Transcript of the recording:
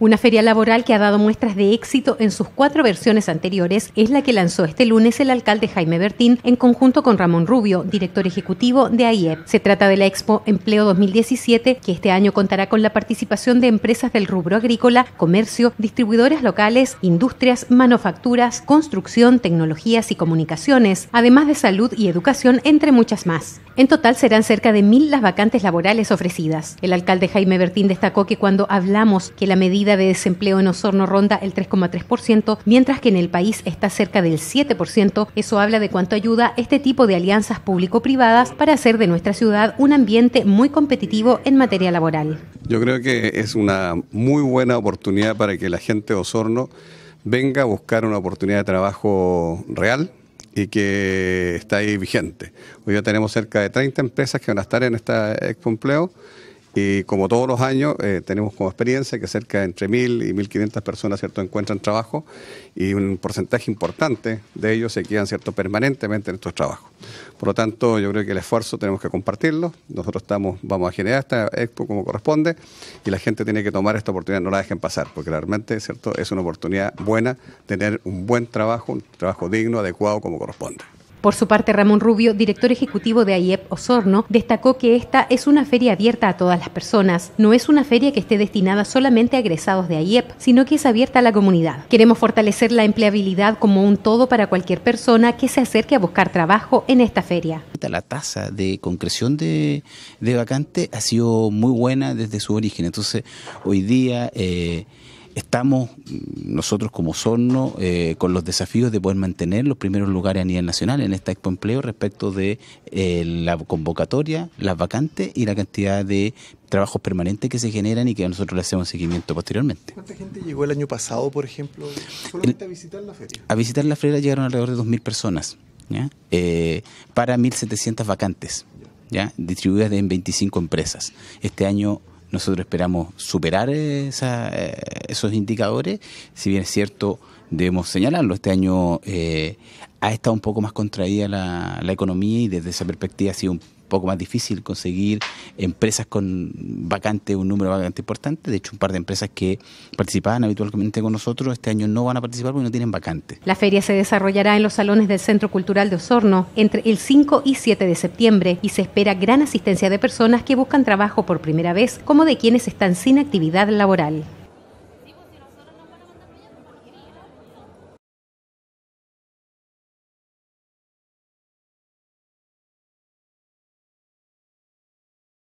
Una feria laboral que ha dado muestras de éxito en sus cuatro versiones anteriores es la que lanzó este lunes el alcalde Jaime Bertín en conjunto con Ramón Rubio, director ejecutivo de AIEP. Se trata de la Expo Empleo 2017, que este año contará con la participación de empresas del rubro agrícola, comercio, distribuidores locales, industrias, manufacturas, construcción, tecnologías y comunicaciones, además de salud y educación, entre muchas más. En total serán cerca de mil las vacantes laborales ofrecidas. El alcalde Jaime Bertín destacó que cuando hablamos que la medida de desempleo en Osorno ronda el 3,3%, mientras que en el país está cerca del 7%. Eso habla de cuánto ayuda este tipo de alianzas público-privadas para hacer de nuestra ciudad un ambiente muy competitivo en materia laboral. Yo creo que es una muy buena oportunidad para que la gente de Osorno venga a buscar una oportunidad de trabajo real, y que está ahí vigente. Hoy ya tenemos cerca de 30 empresas que van a estar en esta expoempleo Empleo y como todos los años, eh, tenemos como experiencia que cerca de entre 1.000 y 1.500 personas ¿cierto? encuentran trabajo y un porcentaje importante de ellos se quedan ¿cierto? permanentemente en estos trabajos. Por lo tanto, yo creo que el esfuerzo tenemos que compartirlo. Nosotros estamos, vamos a generar esta expo como corresponde y la gente tiene que tomar esta oportunidad, no la dejen pasar, porque realmente ¿cierto? es una oportunidad buena tener un buen trabajo, un trabajo digno, adecuado como corresponde. Por su parte, Ramón Rubio, director ejecutivo de AIEP Osorno, destacó que esta es una feria abierta a todas las personas. No es una feria que esté destinada solamente a egresados de AIEP, sino que es abierta a la comunidad. Queremos fortalecer la empleabilidad como un todo para cualquier persona que se acerque a buscar trabajo en esta feria. La tasa de concreción de, vacante ha sido muy buena desde su origen. Entonces, hoy día... Eh, estamos mm, nosotros como Sorno eh, con los desafíos de poder mantener los primeros lugares a nivel nacional en esta Expo Empleo respecto de eh, la convocatoria, las vacantes y la cantidad de trabajos permanentes que se generan y que nosotros le hacemos seguimiento posteriormente. ¿Cuánta gente llegó el año pasado, por ejemplo, a visitar la feria? A visitar la feria llegaron alrededor de 2.000 personas, Eh, para 1.700 vacantes, ¿ya? distribuidas en 25 empresas. Este año nosotros esperamos superar eh, esos indicadores, si bien es cierto, debemos señalarlo, este año eh, ha estado un poco más contraída la, la economía y desde esa perspectiva ha sido un poco más difícil conseguir empresas con vacante, un número vacante importante. De hecho, un par de empresas que participaban habitualmente con nosotros este año no van a participar porque no tienen vacantes. La feria se desarrollará en los salones del Centro Cultural de Osorno entre el 5 y 7 de septiembre y se espera gran asistencia de personas que buscan trabajo por primera vez como de quienes están sin actividad laboral.